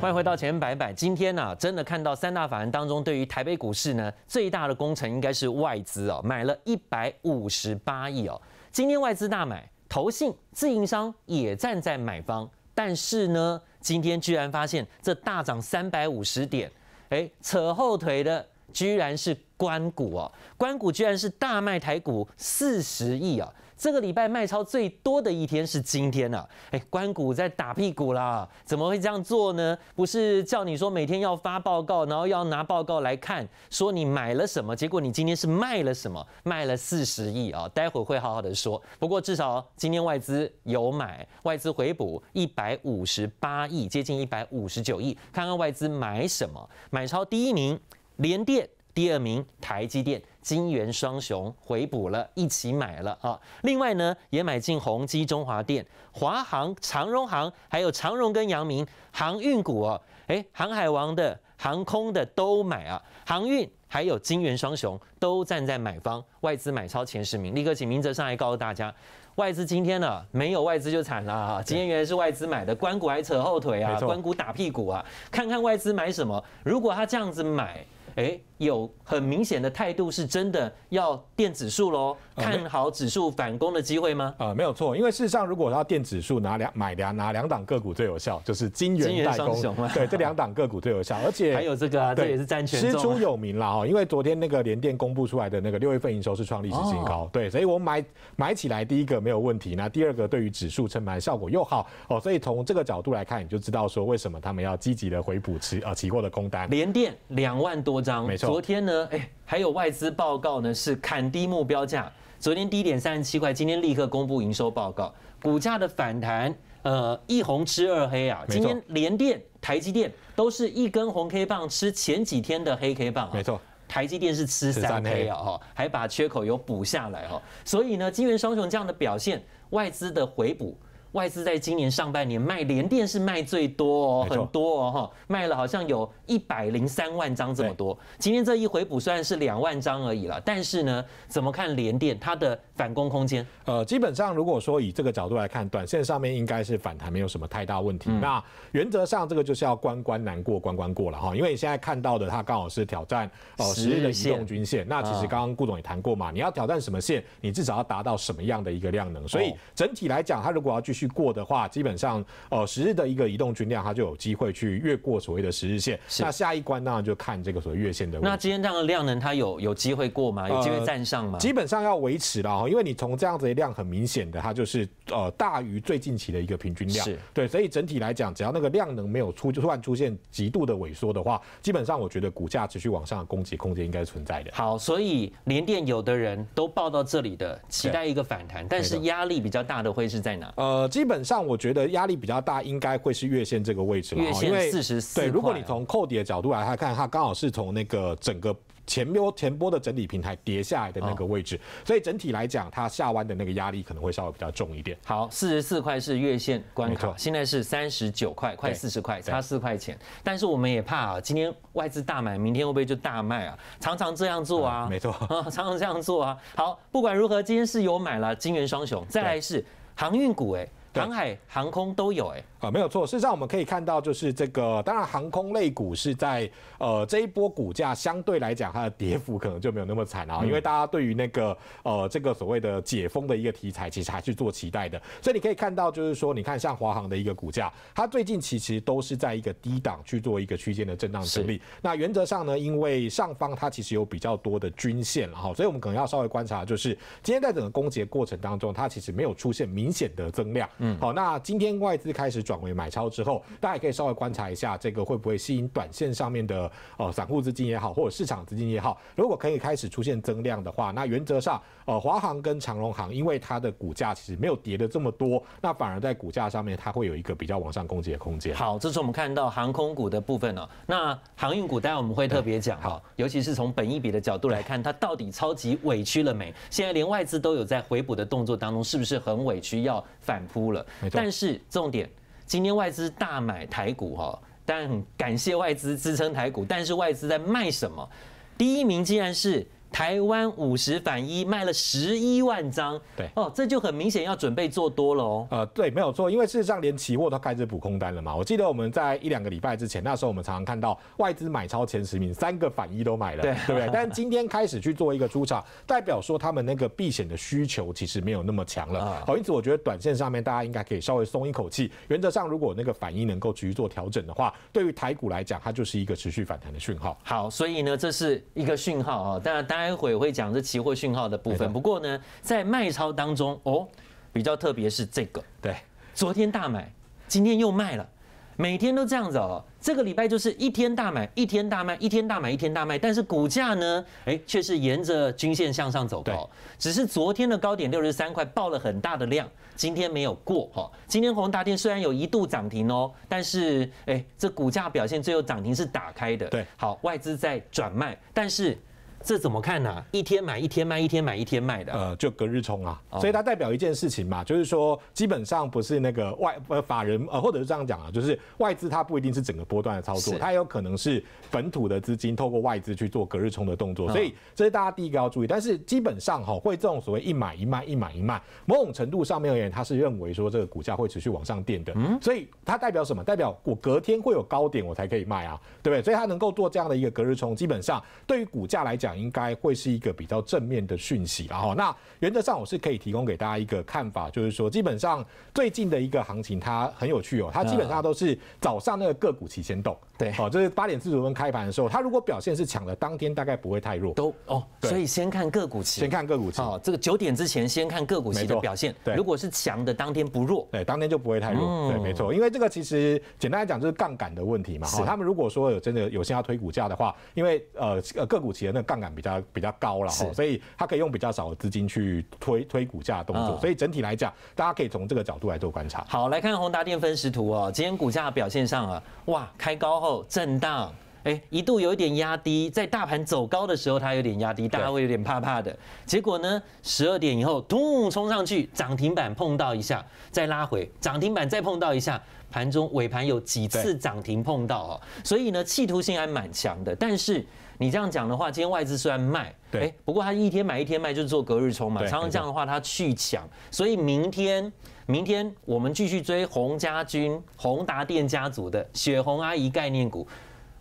欢迎回到前面白板。今天呢，真的看到三大法案当中，对于台北股市呢最大的工程应该是外资哦，买了一百五十八亿哦。今天外资大买，投信、自营商也站在买方，但是呢，今天居然发现这大涨三百五十点，哎，扯后腿的。居然是关谷哦，关谷居然是大卖台股四十亿啊！这个礼拜卖超最多的一天是今天啊！哎，关谷在打屁股啦！怎么会这样做呢？不是叫你说每天要发报告，然后要拿报告来看，说你买了什么？结果你今天是卖了什么？卖了四十亿啊！待会会好好的说。不过至少今天外资有买，外资回补一百五十八亿，接近一百五十九亿。看看外资买什么，买超第一名。联电第二名，台积电、金元双雄回补了，一起买了啊！另外呢，也买进宏基、中华电、华航、长荣航，还有长荣跟阳明航运股哦。哎，航海王的、航空的都买啊！航运还有金元双雄都站在买方，外资买超前十名。立刻请明哲上来告诉大家，外资今天呢没有外资就惨了啊！今天原来是外资买的，关谷还扯后腿啊，关谷打屁股啊！看看外资买什么，如果他这样子买。哎，有很明显的态度，是真的要垫指数喽？看好指数反攻的机会吗？啊，没有错，因为事实上，如果要垫指数，拿两买两拿两档个股最有效，就是金元代工，雄对，这两档个股最有效，而且 还有这个啊，这也是占全。师出有名啦哦，因为昨天那个联电公布出来的那个六月份营收是创历史新高，对，所以我买买起来第一个没有问题，那第二个对于指数撑盘效果又好哦，所以从这个角度来看，你就知道说为什么他们要积极的回补持呃期货的空单。联电两万多。张，没错。昨天呢，哎，还有外资报告呢，是砍低目标价。昨天低点三十七块，今天立刻公布营收报告，股价的反弹，呃，一红吃二黑啊。今天连电、台积电都是一根红 K 棒吃前几天的黑 K 棒啊。没错。台积电是吃三黑啊，哈，还把缺口有补下来哈。所以呢，金元双雄这样的表现，外资的回补。外资在今年上半年卖联电是卖最多哦，很多哦哈，卖了好像有一百零三万张这么多。今天这一回补虽然是两万张而已了，但是呢，怎么看联电它的反攻空间？呃，基本上如果说以这个角度来看，短线上面应该是反弹没有什么太大问题。那原则上这个就是要关关难过关关过了哈，因为你现在看到的它刚好是挑战哦十日的移动均线。那其实刚刚顾总也谈过嘛，你要挑战什么线，你至少要达到什么样的一个量能。所以整体来讲，它如果要继续去过的话，基本上呃十日的一个移动均量，它就有机会去越过所谓的十日线。那下一关当然就看这个所谓月线的。那今天这样的量能，它有有机会过吗？有机会站上吗？基本上要维持了哈，因为你从这样子的量，很明显的它就是呃大于最近期的一个平均量。是对，所以整体来讲，只要那个量能没有出突然出现极度的萎缩的话，基本上我觉得股价持续往上攻击空间应该是存在的。好，所以连电有的人都报到这里的，期待一个反弹，但是压力比较大的会是在哪？呃。基本上我觉得压力比较大，应该会是月线这个位置了，因为对，如果你从扣底的角度来看，它刚好是从那个整个前波前波的整理平台跌下来的那个位置，所以整体来讲，它下弯的那个压力可能会稍微比较重一点。好，四十四块是月线关卡，现在是三十九块，快四十块，差四块钱。但是我们也怕啊，今天外资大买，明天会不会就大卖啊？常常这样做啊，没错，常常这样做啊。好，不管如何，今天是有买了金元双雄，再来是航运股，哎。航海、航空都有，哎。啊，没有错。事实上，我们可以看到，就是这个，当然航空类股是在呃这一波股价相对来讲，它的跌幅可能就没有那么惨啊，因为大家对于那个呃这个所谓的解封的一个题材，其实还是做期待的。所以你可以看到，就是说，你看像华航的一个股价，它最近其实都是在一个低档去做一个区间的震荡整理。那原则上呢，因为上方它其实有比较多的均线，了哈，所以我们可能要稍微观察，就是今天在整个攻击过程当中，它其实没有出现明显的增量。嗯，好，那今天外资开始。转为买超之后，大家也可以稍微观察一下，这个会不会吸引短线上面的呃散户资金也好，或者市场资金也好，如果可以开始出现增量的话，那原则上呃，华航跟长荣航，因为它的股价其实没有跌的这么多，那反而在股价上面，它会有一个比较往上攻击的空间。好，这是我们看到航空股的部分呢。那航运股，当然我们会特别讲，哈，尤其是从本一比的角度来看，它到底超级委屈了没？现在连外资都有在回补的动作当中，是不是很委屈要反扑了？但是重点。今天外资大买台股哈，但感谢外资支撑台股，但是外资在卖什么？第一名竟然是。台湾五十反一卖了十一万张，对哦，这就很明显要准备做多了哦。呃，对，没有错，因为事实上连期货都开始补空单了嘛。我记得我们在一两个礼拜之前，那时候我们常常看到外资买超前十名，三个反一都买了，对不对？但今天开始去做一个出场，代表说他们那个避险的需求其实没有那么强了。好，因此我觉得短线上面大家应该可以稍微松一口气。原则上，如果那个反一能够持续做调整的话，对于台股来讲，它就是一个持续反弹的讯号。好，所以呢，这是一个讯号啊，当然，然。待会会讲这期货讯号的部分，不过呢，在卖超当中哦，比较特别是这个，对，昨天大买，今天又卖了，每天都这样子哦。这个礼拜就是一天大买，一天大卖，一天大买，一天大卖，但是股价呢，哎，却是沿着均线向上走高。只是昨天的高点六十三块报了很大的量，今天没有过哈。今天宏达电虽然有一度涨停哦，但是哎，这股价表现最后涨停是打开的。对，好，外资在转卖，但是。这怎么看呢？一天买一天卖，一天买一天卖的，呃，就隔日冲啊，所以它代表一件事情嘛，就是说基本上不是那个外呃法人呃，或者是这样讲啊，就是外资它不一定是整个波段的操作，它有可能是本土的资金透过外资去做隔日冲的动作，所以这是大家第一个要注意。但是基本上哈，会这种所谓一买一卖一买一卖，某种程度上面而言，它是认为说这个股价会持续往上垫的，嗯，所以它代表什么？代表我隔天会有高点，我才可以卖啊，对不对？所以它能够做这样的一个隔日冲，基本上对于股价来讲。应该会是一个比较正面的讯息然哦，那原则上我是可以提供给大家一个看法，就是说，基本上最近的一个行情它很有趣哦。它基本上都是早上那个个股起先动，对，哦，就是八点四十分开盘的时候，它如果表现是强的，当天大概不会太弱。都哦，所以先看个股期，先看个股期，哦，这个九点之前先看个股期的表现。对，如果是强的，当天不弱，对，当天就不会太弱。对，没错，因为这个其实简单来讲就是杠杆的问题嘛。是。他们如果说有真的有想要推股价的话，因为呃呃个股期的那杠。感比较比较高了哈，所以它可以用比较少的资金去推推股价动作，所以整体来讲，大家可以从这个角度来做观察。好，来看宏达电分时图哦，今天股价表现上啊，哇，开高后震荡，哎，一度有一点压低，在大盘走高的时候它有点压低，大家会有点怕怕的。结果呢，十二点以后，咚，冲上去，涨停板碰到一下，再拉回，涨停板再碰到一下，盘中尾盘有几次涨停碰到啊，所以呢，企图性还蛮强的，但是。你这样讲的话，今天外资虽然卖，对，不过他一天买一天卖，就是做隔日冲嘛。常常这样的话，他去抢，所以明天，明天我们继续追洪家军、宏达电家族的雪红阿姨概念股，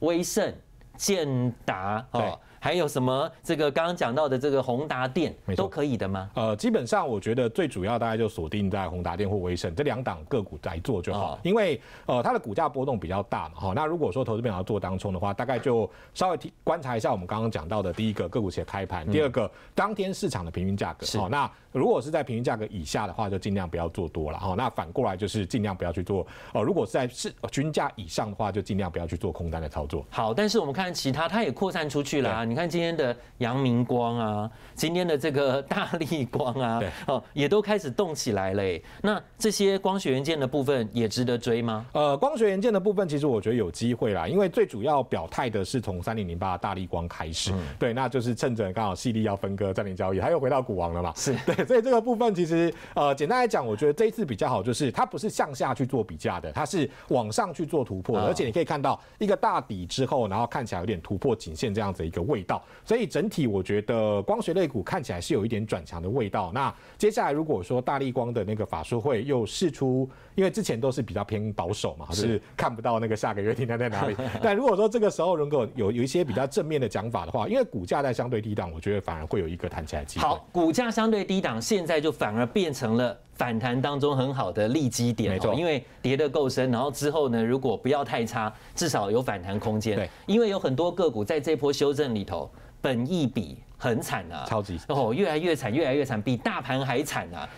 威盛、建达啊。还有什么这个刚刚讲到的这个宏达电，都可以的吗？呃，基本上我觉得最主要大概就锁定在宏达电或威盛这两档个股来做就好，因为呃它的股价波动比较大嘛哈。那如果说投资朋友要做当冲的话，大概就稍微观察一下我们刚刚讲到的第一个个股的开盘，第二个当天市场的平均价格。好，那如果是在平均价格以下的话，就尽量不要做多了哈。那反过来就是尽量不要去做哦。如果是在市均价以上的话，就尽量不要去做空单的操作。好，但是我们看其他，它也扩散出去了。你看今天的阳明光啊，今天的这个大力光啊，哦，也都开始动起来了。那这些光学元件的部分也值得追吗？呃，光学元件的部分其实我觉得有机会啦，因为最主要表态的是从三零零八大力光开始，对，那就是趁着刚好细粒要分割暂停交易，它又回到股王了嘛，是 对，所以这个部分其实呃，简单来讲，我觉得这一次比较好，就是它不是向下去做比价的，它是往上去做突破的，而且你可以看到一个大底之后，然后看起来有点突破颈线这样子一个位。道，所以整体我觉得光学类股看起来是有一点转强的味道。那接下来如果说大力光的那个法术会又试出，因为之前都是比较偏保守嘛，是看不到那个下个月订单在哪里。但如果说这个时候如果有有一些比较正面的讲法的话，因为股价在相对低档，我觉得反而会有一个弹起来机会。好，股价相对低档，现在就反而变成了。反弹当中很好的利基点，没错，因为跌得够深，然后之后呢，如果不要太差，至少有反弹空间。对，因为有很多个股在这波修正里头，本一比很惨啊，超级哦，越来越惨，越来越惨，比大盘还惨啊，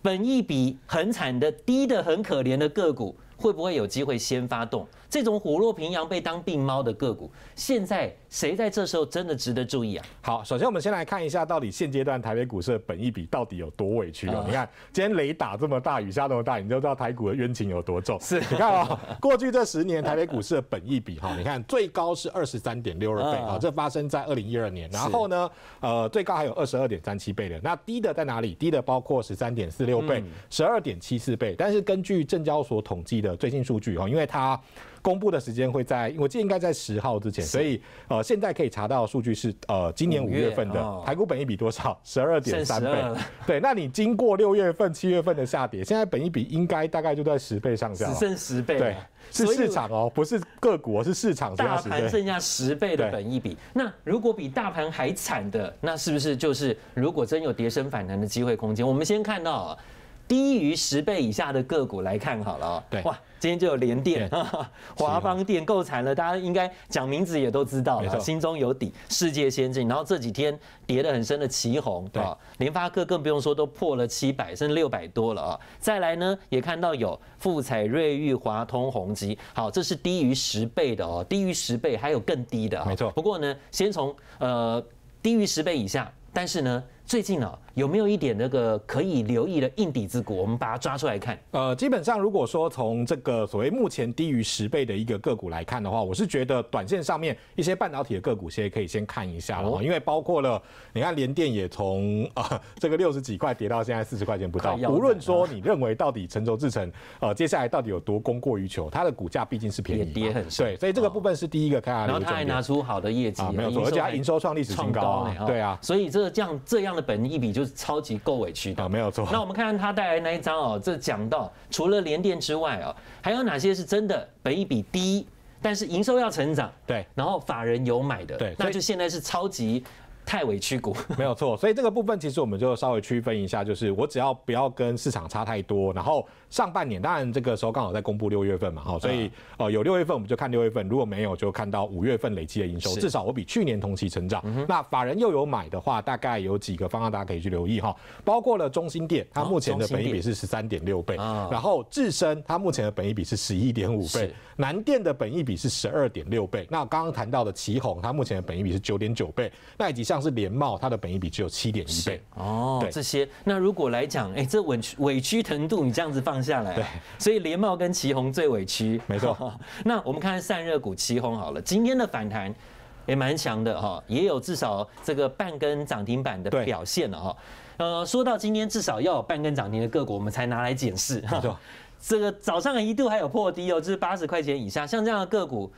本一比很惨的，低的很可怜的个股，会不会有机会先发动？这种虎落平阳被当病猫的个股，现在谁在这时候真的值得注意啊？好，首先我们先来看一下，到底现阶段台北股市的本益比到底有多委屈哦？你看，今天雷打这么大，雨下这么大，你就知道台股的冤情有多重。是，你看啊，过去这十年台北股市的本益比哈，你看最高是二十三点六二倍啊，这发生在二零一二年。然后呢，呃，最高还有二十二点三七倍的，那低的在哪里？低的包括十三点四六倍、十二点七四倍。但是根据证交所统计的最新数据哈，因为它公布的时间会在，我记得应该在十号之前，所以呃，现在可以查到数据是呃，今年五月份的，台股本益比多少？十二点三倍。对，那你经过六月份、七月份的下跌，现在本益比应该大概就在十倍上下，只剩十倍。对，是市场哦，不是个股，是市场大盘剩下十倍的本益比。那如果比大盘还惨的，那是不是就是如果真有跌升反弹的机会空间？我们先看到啊，低于十倍以下的个股来看好了啊。对，哇。今天就有联电、华邦电够惨了，大家应该讲名字也都知道了，心中有底。世界先进，然后这几天跌得很深的旗红，对啊，联发科更不用说，都破了七百，甚至六百多了啊。再来呢，也看到有富彩、瑞昱、华通、宏基，好，这是低于十倍的哦，低于十倍，还有更低的，没错。不过呢，先从呃低于十倍以下，但是呢。最近哦，有没有一点那个可以留意的硬底子股？我们把它抓出来看。呃，基本上如果说从这个所谓目前低于十倍的一个个股来看的话，我是觉得短线上面一些半导体的个股先可以先看一下了。因为包括了，你看联电也从呃这个六十几块跌到现在四十块钱不到。无论说你认为到底成轴制成呃接下来到底有多供过于求，它的股价毕竟是便宜。跌很对，所以这个部分是第一个看。然后他还拿出好的业绩啊，没有错，而且营收创历史新高啊，对啊，所以这个这样这样。的本一笔就是超级够委屈的啊，没有错。那我们看看他带来那一张哦，这讲到除了联电之外啊，还有哪些是真的本一笔低，但是营收要成长，对，然后法人有买的，对，那就现在是超级。太委屈股 没有错，所以这个部分其实我们就稍微区分一下，就是我只要不要跟市场差太多，然后上半年当然这个时候刚好在公布六月份嘛，哈，所以呃有六月份我们就看六月份，如果没有就看到五月份累积的营收，至少我比去年同期成长。那法人又有买的话，大概有几个方向大家可以去留意哈，包括了中心店，它目前的本益比是十三点六倍，然后智深它目前的本益比是十一点五倍，南店的本益比是十二点六倍，那刚刚谈到的旗宏它目前的本益比是九点九倍，那以及像。像是联茂，它的本益比只有七点一倍哦。这些，那如果来讲，哎，这委屈委屈程度，你这样子放下来，对，所以联茂跟旗宏最委屈，没错。那我们看散热股旗宏好了，今天的反弹也蛮强的哈，也有至少这个半根涨停板的表现了哈。呃，说到今天至少要有半根涨停的个股，我们才拿来检视。这个早上一度还有破低哦，就是八十块钱以下，像这样的个股。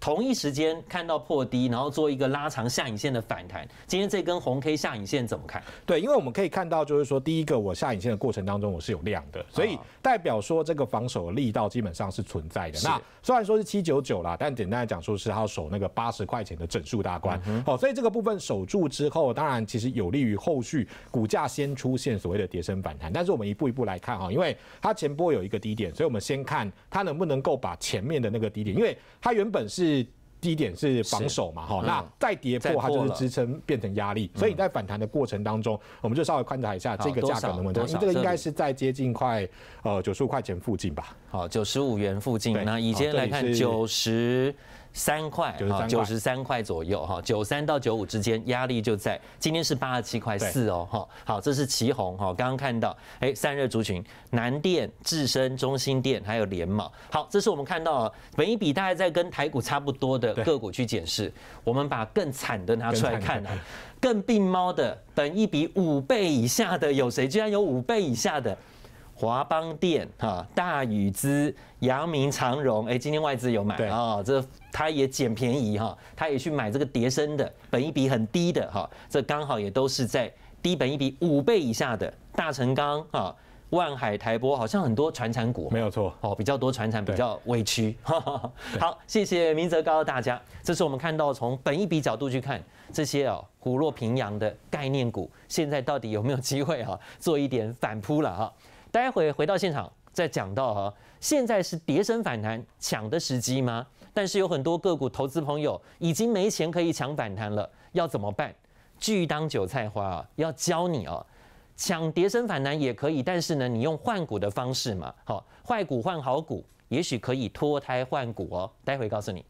同一时间看到破低，然后做一个拉长下影线的反弹。今天这根红 K 下影线怎么看？对，因为我们可以看到，就是说，第一个我下影线的过程当中我是有量的，所以代表说这个防守力道基本上是存在的。那虽然说是七九九啦，但简单来讲说是要守那个八十块钱的整数大关。好，所以这个部分守住之后，当然其实有利于后续股价先出现所谓的跌升反弹。但是我们一步一步来看哈，因为它前波有一个低点，所以我们先看它能不能够把前面的那个低点，因为它原本是。是低点是防守嘛，哈，那再跌破它就是支撑变成压力，所以你在反弹的过程当中，我们就稍微观察一下这个价格能不能上，你这个应该是在接近快呃九十五块钱附近吧，好，九十五元附近，那以前来看九十。三块啊，九十三块左右哈，九三到九五之间压力就在。今天是八十七块四哦哈。好，这是旗红哈，刚刚看到哎，散热族群，南电、智深、中心电还有联茂，好，这是我们看到本一比大概在跟台股差不多的个股去检视。我们把更惨的拿出来看啊，更病猫的本一比五倍以下的有谁？居然有五倍以下的。华邦电哈大宇资阳明长荣哎，今天外资有买啊，这他也捡便宜哈，他也去买这个叠升的本一比很低的哈，这刚好也都是在低本一比五倍以下的大成钢啊、万海台波好像很多船产股没有错哦，比较多船产比较委屈。好，谢谢明泽诉大家，这是我们看到从本一笔角度去看这些哦虎落平阳的概念股，现在到底有没有机会哈做一点反扑了哈？待会回到现场再讲到啊，现在是跌升反弹抢的时机吗？但是有很多个股投资朋友已经没钱可以抢反弹了，要怎么办？巨当韭菜花，要教你啊，抢跌升反弹也可以，但是呢，你用换股的方式嘛，好，坏股换好股，也许可以脱胎换骨哦。待会告诉你。